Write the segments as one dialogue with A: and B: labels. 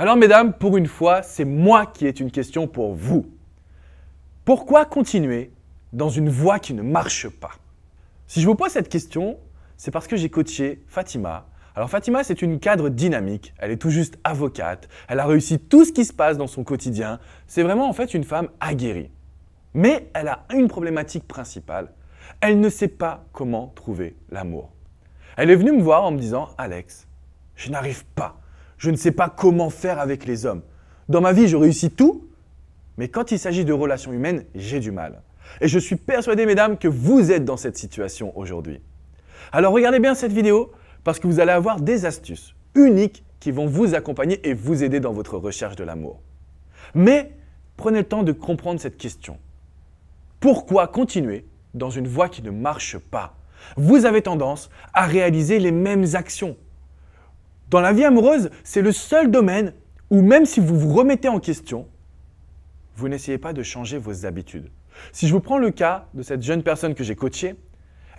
A: Alors mesdames, pour une fois, c'est moi qui ai une question pour vous. Pourquoi continuer dans une voie qui ne marche pas Si je vous pose cette question, c'est parce que j'ai coaché Fatima. Alors Fatima, c'est une cadre dynamique, elle est tout juste avocate, elle a réussi tout ce qui se passe dans son quotidien, c'est vraiment en fait une femme aguerrie. Mais elle a une problématique principale, elle ne sait pas comment trouver l'amour. Elle est venue me voir en me disant Alex, je n'arrive pas je ne sais pas comment faire avec les hommes. Dans ma vie, je réussis tout, mais quand il s'agit de relations humaines, j'ai du mal. Et je suis persuadé, mesdames, que vous êtes dans cette situation aujourd'hui. Alors regardez bien cette vidéo, parce que vous allez avoir des astuces uniques qui vont vous accompagner et vous aider dans votre recherche de l'amour. Mais prenez le temps de comprendre cette question. Pourquoi continuer dans une voie qui ne marche pas Vous avez tendance à réaliser les mêmes actions, dans la vie amoureuse, c'est le seul domaine où même si vous vous remettez en question, vous n'essayez pas de changer vos habitudes. Si je vous prends le cas de cette jeune personne que j'ai coachée,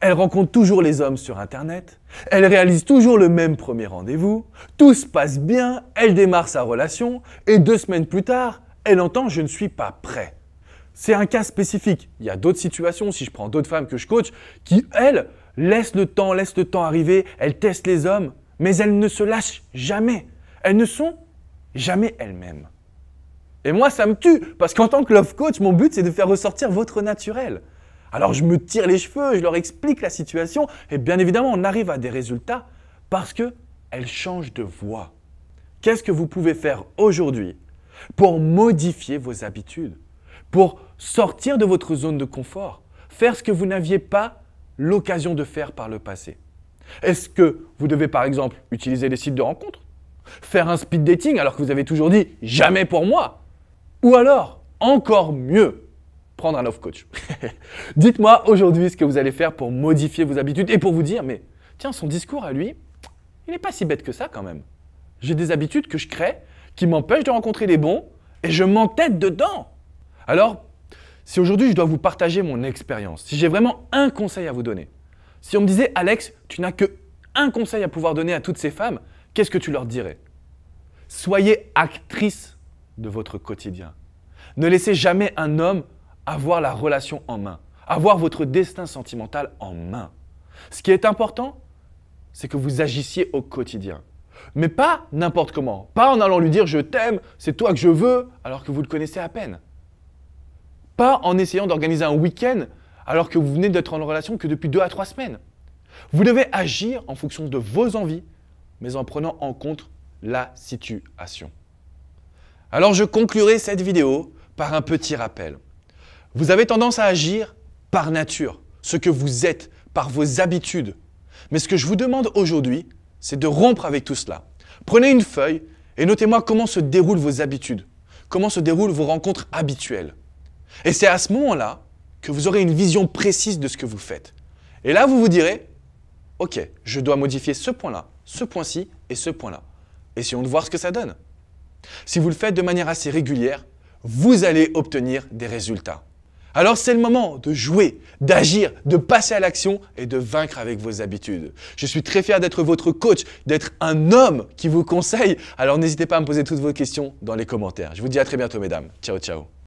A: elle rencontre toujours les hommes sur Internet, elle réalise toujours le même premier rendez-vous, tout se passe bien, elle démarre sa relation, et deux semaines plus tard, elle entend ⁇ je ne suis pas prêt ⁇ C'est un cas spécifique. Il y a d'autres situations, si je prends d'autres femmes que je coach, qui, elles, laissent le temps, laissent le temps arriver, elles testent les hommes, mais elles ne se lâchent jamais. Elles ne sont jamais elles-mêmes. Et moi, ça me tue, parce qu'en tant que love coach, mon but, c'est de faire ressortir votre naturel. Alors je me tire les cheveux, je leur explique la situation, et bien évidemment, on arrive à des résultats parce qu'elles changent de voie. Qu'est-ce que vous pouvez faire aujourd'hui pour modifier vos habitudes, pour sortir de votre zone de confort, faire ce que vous n'aviez pas l'occasion de faire par le passé est-ce que vous devez par exemple utiliser les sites de rencontres Faire un speed dating alors que vous avez toujours dit jamais pour moi Ou alors, encore mieux, prendre un off coach. Dites-moi aujourd'hui ce que vous allez faire pour modifier vos habitudes et pour vous dire mais tiens, son discours à lui, il n'est pas si bête que ça quand même. J'ai des habitudes que je crée qui m'empêchent de rencontrer les bons et je m'entête dedans. Alors, si aujourd'hui je dois vous partager mon expérience, si j'ai vraiment un conseil à vous donner, si on me disait, Alex, tu n'as que un conseil à pouvoir donner à toutes ces femmes, qu'est-ce que tu leur dirais Soyez actrice de votre quotidien. Ne laissez jamais un homme avoir la relation en main, avoir votre destin sentimental en main. Ce qui est important, c'est que vous agissiez au quotidien. Mais pas n'importe comment, pas en allant lui dire je t'aime, c'est toi que je veux, alors que vous le connaissez à peine. Pas en essayant d'organiser un week-end alors que vous venez d'être en relation que depuis deux à trois semaines. Vous devez agir en fonction de vos envies, mais en prenant en compte la situation. Alors je conclurai cette vidéo par un petit rappel. Vous avez tendance à agir par nature, ce que vous êtes, par vos habitudes. Mais ce que je vous demande aujourd'hui, c'est de rompre avec tout cela. Prenez une feuille et notez-moi comment se déroulent vos habitudes, comment se déroulent vos rencontres habituelles. Et c'est à ce moment-là que vous aurez une vision précise de ce que vous faites. Et là, vous vous direz, OK, je dois modifier ce point-là, ce point-ci et ce point-là. Essayons de voir ce que ça donne. Si vous le faites de manière assez régulière, vous allez obtenir des résultats. Alors c'est le moment de jouer, d'agir, de passer à l'action et de vaincre avec vos habitudes. Je suis très fier d'être votre coach, d'être un homme qui vous conseille. Alors n'hésitez pas à me poser toutes vos questions dans les commentaires. Je vous dis à très bientôt mesdames. Ciao ciao.